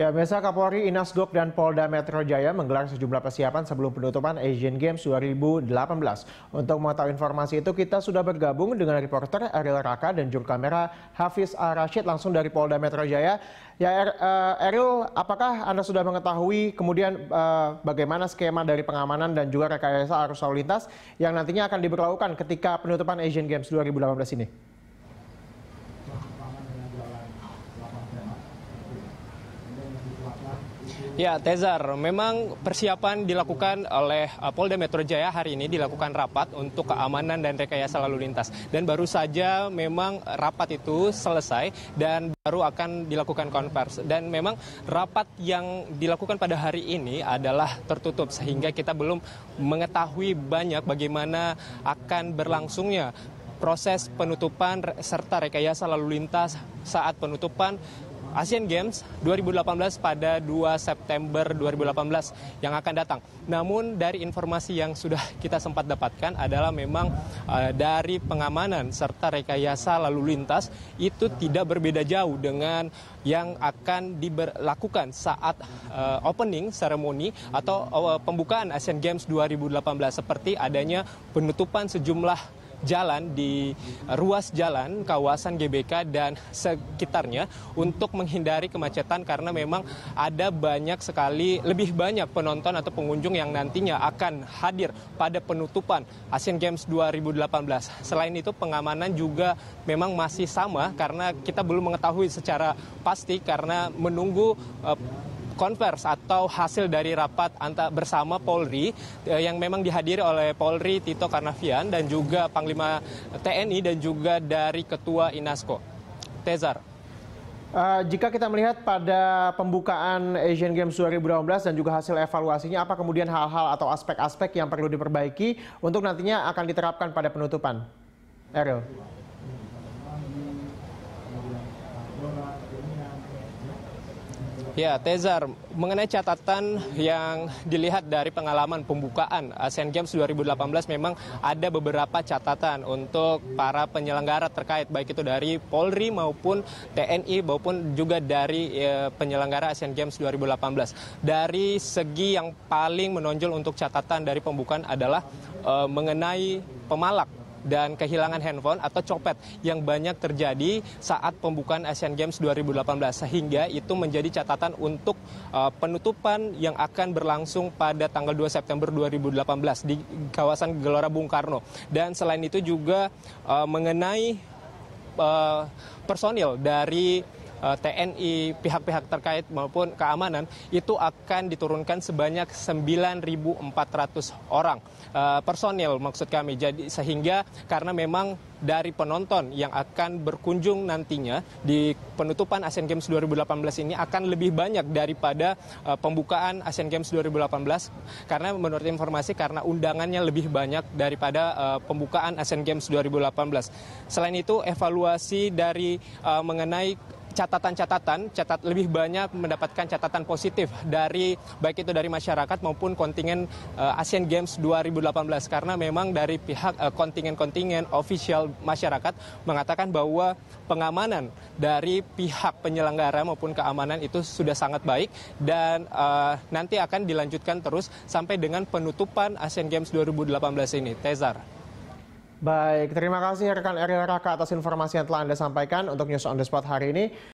Ya, Mesa Kapolri Inas Gok dan Polda Metro Jaya menggelar sejumlah persiapan sebelum penutupan Asian Games 2018. Untuk mengetahui informasi itu, kita sudah bergabung dengan reporter Ariel Raka dan juru kamera Hafiz A. Rashid langsung dari Polda Metro Jaya. Ya, er, eh, Ariel, apakah Anda sudah mengetahui kemudian eh, bagaimana skema dari pengamanan dan juga rekayasa arus lalu lintas yang nantinya akan diberlakukan ketika penutupan Asian Games 2018 ini? Ya, Tezar, memang persiapan dilakukan oleh eh, Polda Metro Jaya hari ini dilakukan rapat untuk keamanan dan rekayasa lalu lintas. Dan baru saja memang rapat itu selesai dan baru akan dilakukan konvers. Dan memang rapat yang dilakukan pada hari ini adalah tertutup sehingga kita belum mengetahui banyak bagaimana akan berlangsungnya proses penutupan serta rekayasa lalu lintas saat penutupan Asian Games 2018 pada 2 September 2018 yang akan datang. Namun dari informasi yang sudah kita sempat dapatkan adalah memang uh, dari pengamanan serta rekayasa lalu lintas itu tidak berbeda jauh dengan yang akan dilakukan saat uh, opening ceremony atau uh, pembukaan Asian Games 2018 seperti adanya penutupan sejumlah jalan di ruas jalan kawasan gbk dan sekitarnya untuk menghindari kemacetan karena memang ada banyak sekali lebih banyak penonton atau pengunjung yang nantinya akan hadir pada penutupan Asian Games 2018. Selain itu pengamanan juga memang masih sama karena kita belum mengetahui secara pasti karena menunggu eh, Konvers atau hasil dari rapat bersama Polri eh, yang memang dihadiri oleh Polri Tito Karnavian dan juga Panglima TNI dan juga dari Ketua Inasko. Tezar. Uh, jika kita melihat pada pembukaan Asian Games 2018 dan juga hasil evaluasinya, apa kemudian hal-hal atau aspek-aspek yang perlu diperbaiki untuk nantinya akan diterapkan pada penutupan? Eril. Ya, Tezar, mengenai catatan yang dilihat dari pengalaman pembukaan ASEAN Games 2018 memang ada beberapa catatan untuk para penyelenggara terkait baik itu dari Polri maupun TNI maupun juga dari ya, penyelenggara ASEAN Games 2018. Dari segi yang paling menonjol untuk catatan dari pembukaan adalah eh, mengenai pemalak dan kehilangan handphone atau copet yang banyak terjadi saat pembukaan Asian Games 2018 sehingga itu menjadi catatan untuk uh, penutupan yang akan berlangsung pada tanggal 2 September 2018 di kawasan Gelora Bung Karno dan selain itu juga uh, mengenai uh, personil dari Eh, TNI, pihak-pihak terkait maupun keamanan itu akan diturunkan sebanyak 9.400 orang eh, personil maksud kami. Jadi sehingga karena memang dari penonton yang akan berkunjung nantinya di penutupan Asian Games 2018 ini akan lebih banyak daripada uh, pembukaan Asian Games 2018 karena menurut informasi karena undangannya lebih banyak daripada uh, pembukaan Asian Games 2018. Selain itu evaluasi dari uh, mengenai catatan-catatan, catat lebih banyak mendapatkan catatan positif dari baik itu dari masyarakat maupun kontingen uh, Asian Games 2018 karena memang dari pihak kontingen eh, kontingen-kontingen official masyarakat mengatakan bahwa pengamanan dari pihak penyelenggara maupun keamanan itu sudah sangat baik dan uh, nanti akan dilanjutkan terus sampai dengan penutupan Asian Games 2018 ini. Tezar. Baik, terima kasih rekan Eril Raka atas informasi yang telah Anda sampaikan untuk News on the Spot hari ini.